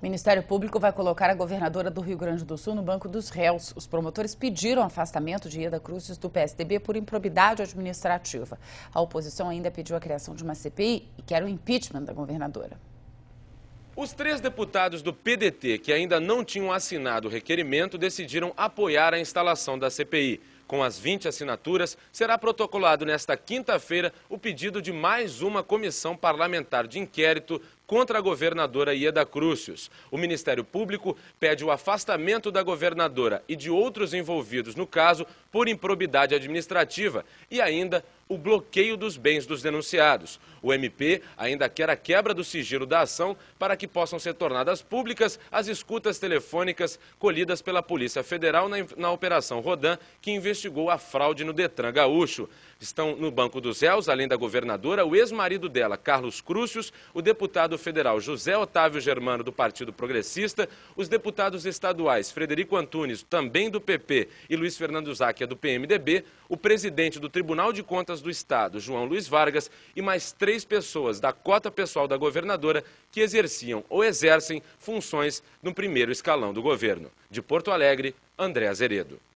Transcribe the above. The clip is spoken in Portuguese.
O Ministério Público vai colocar a governadora do Rio Grande do Sul no banco dos réus. Os promotores pediram afastamento de Ieda Cruzes do PSDB por improbidade administrativa. A oposição ainda pediu a criação de uma CPI e quer o impeachment da governadora. Os três deputados do PDT que ainda não tinham assinado o requerimento decidiram apoiar a instalação da CPI. Com as 20 assinaturas, será protocolado nesta quinta-feira o pedido de mais uma comissão parlamentar de inquérito contra a governadora Ieda Crucios. O Ministério Público pede o afastamento da governadora e de outros envolvidos no caso por improbidade administrativa e ainda o bloqueio dos bens dos denunciados. O MP ainda quer a quebra do sigilo da ação para que possam ser tornadas públicas as escutas telefônicas colhidas pela Polícia Federal na, na Operação Rodan, que investigou a fraude no Detran Gaúcho. Estão no banco dos réus, além da governadora, o ex-marido dela, Carlos Crucios, o deputado deputado federal José Otávio Germano, do Partido Progressista, os deputados estaduais Frederico Antunes, também do PP, e Luiz Fernando Zaque é do PMDB, o presidente do Tribunal de Contas do Estado, João Luiz Vargas, e mais três pessoas da cota pessoal da governadora que exerciam ou exercem funções no primeiro escalão do governo. De Porto Alegre, André Azeredo.